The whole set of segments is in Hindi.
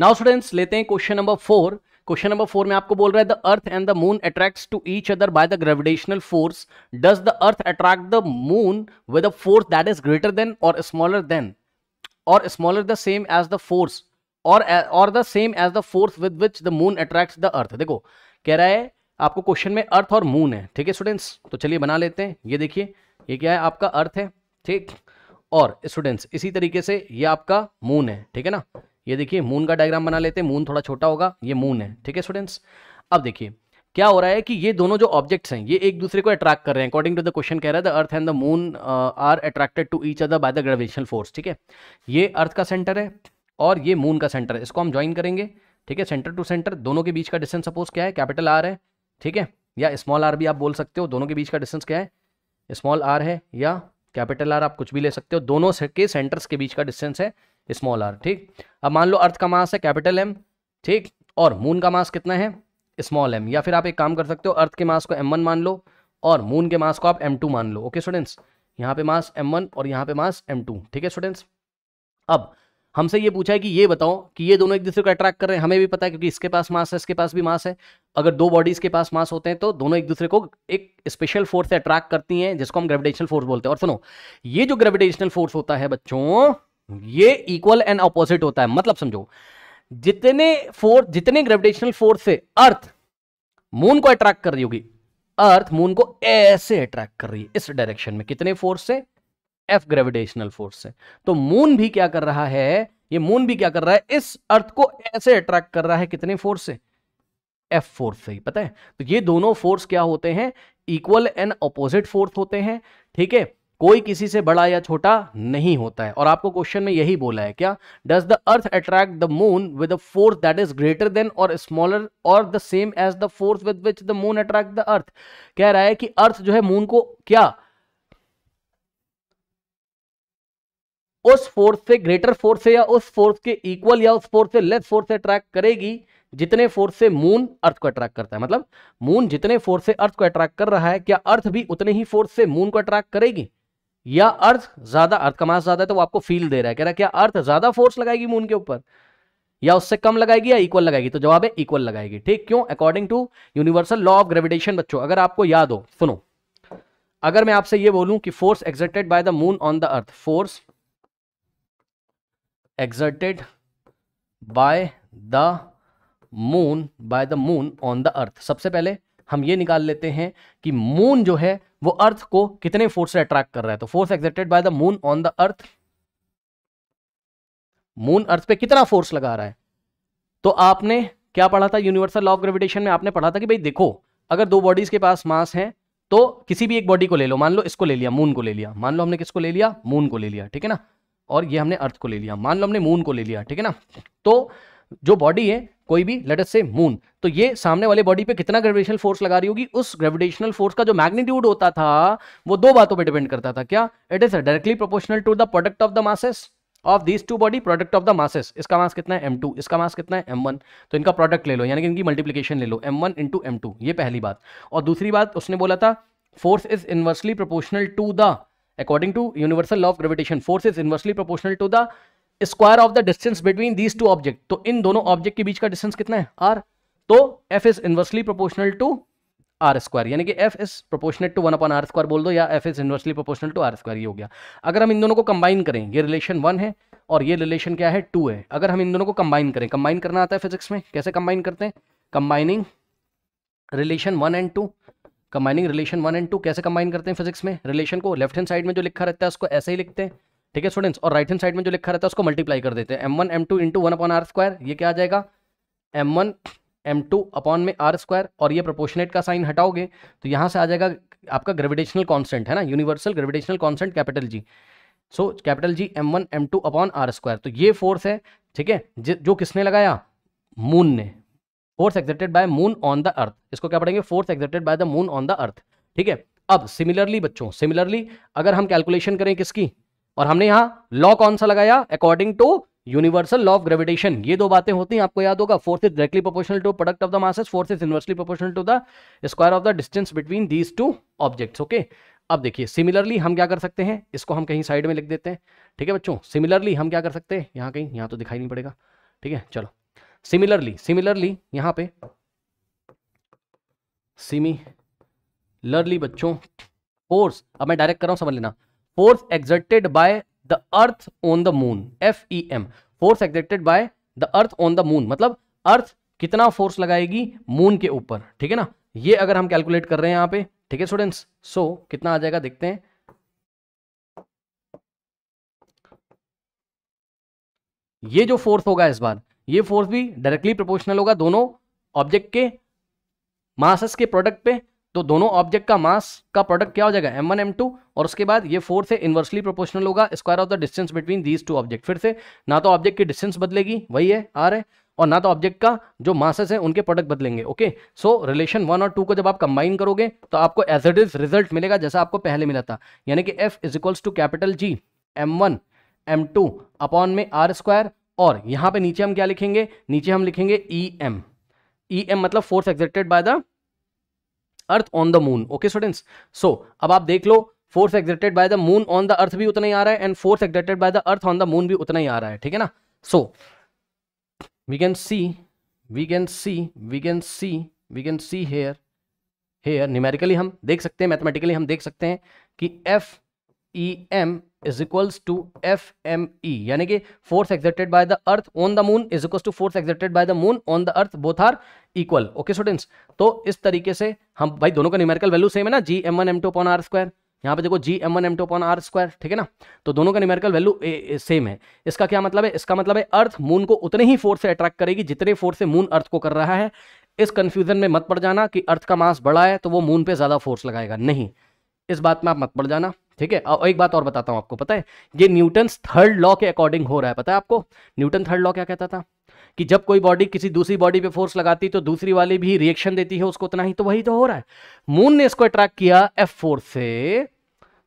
नाउ स्टूडेंट्स लेते हैं question number four question number four में आपको बोल रहा है the earth and the moon attracts to each other by the gravitational force does the earth attract the moon with a force that is greater than or smaller than or smaller the same as the force or or the same as the force with which the moon attracts the earth देखो कह रहा है आपको क्वेश्चन में अर्थ और मून है ठीक है स्टूडेंट्स तो चलिए बना लेते हैं ये देखिए ये क्या है आपका अर्थ है ठीक और स्टूडेंट्स इसी तरीके से ये आपका मून है ठीक है ना ये देखिए मून का डायग्राम बना लेते हैं मून थोड़ा छोटा होगा ये मून है ठीक है स्टूडेंट्स अब देखिए क्या हो रहा है कि ये दोनों जो ऑब्जेक्ट्स हैं ये एक दूसरे को अट्रैक्ट कर रहे हैं अकॉर्डिंग टू द क्वेश्चन कह रहा है the earth and the moon are attracted to each other by the gravitational force ठीक है ये अर्थ का सेंटर है और ये मून का सेंटर है इसको हम ज्वाइन करेंगे ठीक है सेंटर टू सेंटर दोनों के बीच का डिस्टेंस सपोज क्या है कैपिटल आर है ठीक है या स्मॉल आर भी आप बोल सकते हो दोनों के बीच का डिस्टेंस क्या है स्मॉल आर है या कैपिटल आर आप कुछ भी ले सकते हो दोनों से के सेंटर्स के बीच का डिस्टेंस है स्मॉल आर ठीक अब मान लो अर्थ का मास है कैपिटल एम ठीक और मून का मास कितना है स्मॉल एम या फिर आप एक काम कर सकते हो अर्थ के मास को एम वन मान लो और मून के मास को आप एम टू मान लो ओके स्टूडेंट्स यहाँ पे मास एम वन और यहाँ पे मास एम टू ठीक है स्टूडेंट्स अब हमसे ये पूछा है कि ये बताओ कि ये दोनों एक दूसरे को अट्रैक्ट कर रहे हैं हमें भी पता है क्योंकि इसके पास मास है इसके पास भी मास है अगर दो बॉडीज के पास मास होते हैं तो दोनों एक दूसरे को एक स्पेशल फोर्स से अट्रैक्ट करती हैं जिसको हम ग्रेविटेशनल फोर्स बोलते हैं और सुनो ये जो ग्रेविटेशनल फोर्स होता है बच्चों ये इक्वल एंड अपोजिट होता है मतलब समझो जितने फोर्स जितने ग्रेविटेशनल फोर्स से अर्थ मून को अट्रैक्ट कर रही होगी अर्थ मून को ऐसे अट्रैक्ट कर रही है इस डायरेक्शन में कितने फोर्स से एफ ग्रेविटेशनल फोर्स से तो मून भी क्या कर रहा है ये मून भी क्या कर रहा है इस अर्थ को ऐसे अट्रैक्ट कर रहा है कितने फोर्स से एफ फोर्स से ही पता है तो ये दोनों फोर्स क्या होते हैं इक्वल एंड अपोजिट फोर्स होते हैं ठीक है कोई किसी से बड़ा या छोटा नहीं होता है और आपको क्वेश्चन में यही बोला है क्या does the earth attract the moon with a force that is greater than or smaller or the same as the force with which the moon attract the earth कह रहा है कि अर्थ जो है मून को क्या उस फोर्स से ग्रेटर फोर्स से या उस फोर्स के इक्वल या उस फोर्स से लेस फोर्स से अट्रैक्ट करेगी जितने फोर्स से मून अर्थ को अट्रैक्ट करता है मतलब मून जितने फोर्स से अर्थ को अट्रैक्ट कर रहा है क्या अर्थ भी उतने ही फोर्स से मून को अट्रैक्ट करेगी या अर्थ ज्यादा अर्थ का मास ज्यादा है तो वो आपको फील दे रहा है कह रहा है क्या अर्थ ज्यादा फोर्स लगाएगी मून के ऊपर या उससे कम लगाएगी या इक्वल लगाएगी तो जवाब है इक्वल लगाएगी ठीक क्यों according to universal law of gravitation बच्चों अगर आपको याद हो सुनो अगर मैं आपसे ये बोलूं कि force exerted by the moon on the earth force exerted by the moon by the moon on the earth सबसे पहले हम ये निकाल लेते हैं कि मून जो है वो अर्थ को कितने फोर्स से अट्रैक्ट कर रहा है तो force exerted by the moon on the earth moon earth पे कितना फोर्स लगा रहा है तो आपने क्या पढ़ा था यूनिवर्सल लॉ ऑफ ग्रेविटेशन में आपने पढ़ा था कि भाई देखो अगर दो बॉडीज के पास मास है तो किसी भी एक बॉडी को ले लो मान लो इसको ले लिया मून को ले लिया मान लो हमने किसको ले लिया मून को ले लिया ठीक है ना और ये हमने अर्थ को ले लिया मान लो हमने मून को ले लिया ठीक है ना तो जो बॉडी है कोई भी लेटस से मून तो ये सामने वाले बॉडी पे कितना ग्रेविटेशनल फोर्स लगा रही होगी उस ग्रेविटेशनल फोर्स का जो मैग्नीट्यूड होता था वो दो बातों पे डिपेंड करता था क्या it is directly proportional to the product of the masses of this two body product of the masses इसका मास कितना है एम इसका मास कितना है एम तो इनका प्रोडक्ट ले लो यानी कि इनकी मल्टीप्लीकेशन ले लो एम वन इंटू ये पहली बात और दूसरी बात उसने बोला था force is inversely proportional to the according to universal law of gravitation force is inversely proportional to the square of the distance between these two object तो इन दोनों ऑब्जेक्ट के बीच का डिस्टेंस कितना है आर तो F is inversely proportional to R square यानी कि F is proportional to one upon R square बोल दो या F is inversely proportional to R square ये हो गया अगर हम इन दोनों को कंबाइन करें ये रिलेशन वन है और ये रिलेशन क्या है टू है अगर हम इन दोनों को कंबाइन करें कंबाइन करना आता है फिजिक्स में कैसे कंबाइन करते हैं combining relation one and two combining relation one and two कैसे कंबाइन करते हैं फिजिक्स में रिलेशन को लेफ्ट हैंड साइड में जो लिखा रहता है उसको ऐसे ही लिखते हैं ठीक है स्टूडेंट्स और राइट हैंड साइड में जो लिखा रहता है उसको मल्टीप्लाई कर देते हैं M one M two into one upon R square ये क्या आ जाएगा M one M two upon में आर स्क्वायर और ये प्रोपोर्शनेट का साइन हटाओगे तो यहाँ से आ जाएगा आपका ग्रेविटेशनल कॉन्स्टेंट है ना universal gravitational constant capital G so capital G M one M two upon R square तो ये फोर्स है ठीक है जो किसने लगाया मून ने force exerted by moon on the earth इसको क्या पढ़ेंगे force exerted by the moon on the earth ठीक है अब सिमिलरली बच्चों सिमिलरली अगर हम कैलकुलेशन करें किसकी और हमने यहां लॉ कौन सा लगाया according to universal law of gravitation ये दो बातें होती हैं आपको याद होगा force is directly proportional to product of the masses force is inversely proportional to the square of the distance between these two objects okay अब देखिए सिमिलरली हम क्या कर सकते हैं इसको हम कहीं साइड में लिख देते हैं ठीक है बच्चों सिमिलरली हम क्या कर सकते हैं यहाँ कहीं यहाँ तो दिखाई नहीं पड़ेगा ठीक है चलो सिमिलरली सिमिलरली यहां पे सिमी लर्ली बच्चों फोर्स अब मैं डायरेक्ट कर रहा हूं समझ लेना force exerted by the earth on the moon F E M force exerted by the earth on the moon मतलब अर्थ कितना फोर्स लगाएगी मून के ऊपर ठीक है ना ये अगर हम कैलकुलेट कर रहे हैं यहां पे ठीक है स्टूडेंट्स सो कितना आ जाएगा देखते हैं ये जो फोर्स होगा इस बार ये फोर्स भी डायरेक्टली प्रोपोर्शनल होगा दोनों ऑब्जेक्ट के मासस के प्रोडक्ट पे तो दोनों ऑब्जेक्ट का मास का प्रोडक्ट क्या हो जाएगा एम वन एम टू और उसके बाद ये फोर्स है इन्वर्सली प्रोपोर्शनल होगा square of the distance between these two object फिर से ना तो ऑब्जेक्ट की डिस्टेंस बदलेगी वही है आर है और ना तो ऑब्जेक्ट का जो मासस है उनके प्रोडक्ट बदलेंगे ओके सो रिलेशन वन और टू को जब आप कंबाइन करोगे तो आपको एज इट इज रिजल्ट मिलेगा जैसा आपको पहले मिला था यानी कि F is equals to capital G M one M two upon में आर स्क्वायर और यहां पे नीचे हम क्या लिखेंगे नीचे हम लिखेंगे ई एम ई एम मतलब force exerted by the earth on the moon okay students so अब आप देख लो force exerted by the moon on the earth भी उतना ही आ रहा है and force exerted by the earth on the moon भी उतना ही आ रहा है ठीक है ना so we can see we can see we can see we can see hair hair numerically हम देख सकते हैं मैथमेटिकली हम देख सकते हैं कि F E M is equals to F M E यानी कि force exerted by the earth on the moon is equals to force exerted by the moon on the earth both are equal okay students तो इस तरीके से हम भाई दोनों का न्यूमेरिकल वैल्यू सेम है ना G M one M two upon R square यहाँ पे देखो G M one M two upon R square ठीक है ना तो दोनों का न्यूमेरिकल वैल्यू सेम है इसका क्या मतलब है इसका मतलब है अर्थ मून को उतने ही फोर्स से अट्रैक्ट करेगी जितने फोर्स से मून अर्थ को कर रहा है इस कन्फ्यूजन में मत पड़ जाना कि अर्थ का मास बड़ा है तो वो मून पे ज़्यादा फोर्स लगाएगा नहीं इस बात में आप मत पड़ जाना ठीक है और एक बात और बताता हूं आपको पता है ये न्यूटन थर्ड लॉ के अकॉर्डिंग हो रहा है पता है आपको न्यूटन थर्ड लॉ क्या कहता था कि जब कोई बॉडी किसी दूसरी बॉडी पे फोर्स लगाती तो दूसरी वाली भी रिएक्शन देती है उसको उतना ही तो वही तो हो रहा है मून ने इसको अट्रैक्ट किया एफ फोर्स से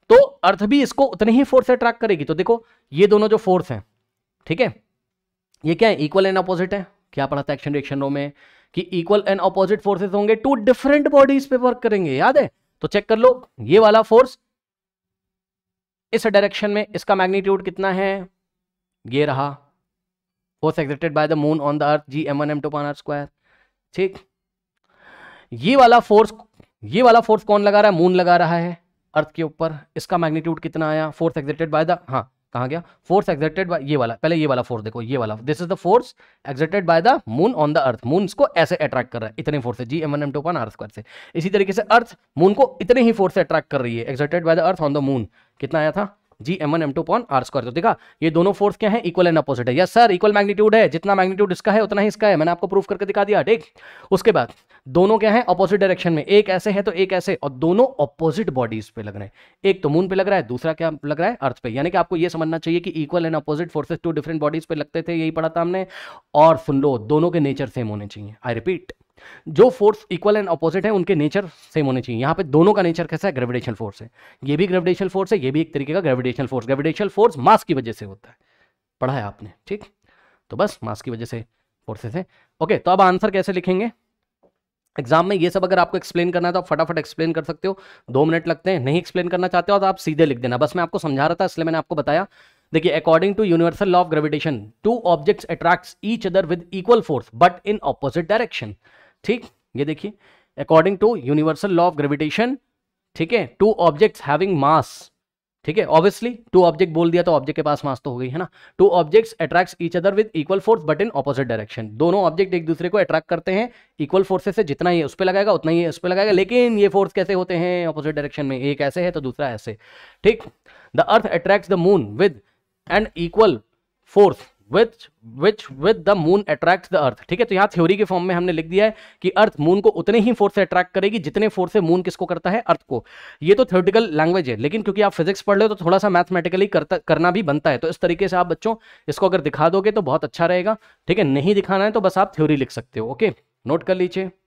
तो अर्थ भी इसको उतने ही फोर्स से अट्रैक्ट करेगी तो देखो ये दोनों जो फोर्स हैं ठीक है ये क्या है इक्वल एंड अपोजिट है क्या पढ़ा था एक्शन रिएक्शन में कि इक्वल एंड अपोजिट फोर्सेज होंगे टू डिफरेंट बॉडीज पे वर्क करेंगे याद है तो चेक कर लो ये वाला फोर्स इस डायरेक्शन में इसका मैग्नीट्यूड कितना है ये रहा force accepted by the moon on the earth G M one M two upon R square ठीक ये वाला फोर्स ये वाला फोर्स कौन लगा रहा है मून लगा रहा है अर्थ के ऊपर इसका मैग्नीट्यूड कितना आया फोर्स एक्सेप्टेड बाय द हाँ कहा गया फोर्स एक्सर्टेड बाय ये वाला पहले ये वाला फोर्स देखो ये वाला this is the force exerted by the moon on the earth moon को ऐसे अट्रैक्ट कर रहा है इतने force G M N M two upon earth से इसी तरीके से अर्थ मून को इतने ही फोर्स से अट्रैक्ट कर रही है exerted by the earth on the moon कितना आया था G M one M two upon R square तो देखा ये दोनों फोर्स क्या है इक्वल एंड अपोजिट है यस सर इक्वल मैग्नीट्यूड है जितना मैग्नीट्यूड इसका है उतना ही इसका है मैंने आपको प्रूफ करके दिखा दिया ठीक उसके बाद दोनों क्या है अपोजिट डायरेक्शन में एक ऐसे है तो एक ऐसे और दोनों अपोजिट बॉडीज पे लग रहे हैं एक तो मून पे लग रहा है दूसरा क्या लग रहा है अर्थ पे यानी कि आपको यह समझना चाहिए कि equal and opposite forces two different bodies पे लगते थे यही पढ़ा था हमने और सुन लो दोनों के नेचर सेम होने चाहिए आई रिपीट जो फोर्स इक्वल एंड अपोजिट है उनके नेचर सेम होने चाहिए यहां पे दोनों का नेचर कैसा है ग्रेविटेशन फोर्स है ये भी ग्रेविटेशन फोर्स है ये भी एक तरीके का gravitation force gravitation force mass की वजह से होता है पढ़ा है आपने ठीक तो बस मास की वजह से फोर्सेस है ओके तो अब आंसर कैसे लिखेंगे एग्जाम में ये सब अगर आपको एक्सप्लेन करना है तो आप फटाफट एक्सप्लेन कर सकते हो दो मिनट लगते हैं नहीं एक्सप्लेन करना चाहते हो तो आप सीधे लिख देना बस मैं आपको समझा रहा था इसलिए मैंने आपको बताया देखिए according to universal law of gravitation two objects attracts each other with equal force but in opposite direction ठीक ये देखिए according to universal law of gravitation ठीक है टू ऑब्जेक्ट्स हैविंग मास ठीक है ऑब्वियसली टू ऑब्जेक्ट बोल दिया तो ऑब्जेक्ट के पास मास तो हो गई है ना two objects attracts each other with equal force but in opposite direction दोनों ऑब्जेक्ट एक दूसरे को अट्रैक्ट करते हैं इक्वल फोर्सेस से जितना ही उस पर लगाएगा उतना ही उस पर लगाएगा लेकिन ये फोर्स कैसे होते हैं ऑपोजिट डायरेक्शन में एक ऐसे है तो दूसरा ऐसे ठीक the earth attract the moon with and equal force which which with the moon attract the earth ठीक है तो यहाँ थ्योरी के फॉर्म में हमने लिख दिया है कि अर्थ मून को उतने ही फोर्स से अट्रैक्ट करेगी जितने फोर्स से मून किसको करता है अर्थ को ये तो थ्योरेटिकल लैंग्वेज है लेकिन क्योंकि आप फिजिक्स पढ़ रहे हो तो थोड़ा सा मैथमेटिकली करना भी बनता है तो इस तरीके से आप बच्चों इसको अगर दिखा दोगे तो बहुत अच्छा रहेगा ठीक है नहीं दिखाना है तो बस आप थ्योरी लिख सकते हो ओके नोट कर लीजिए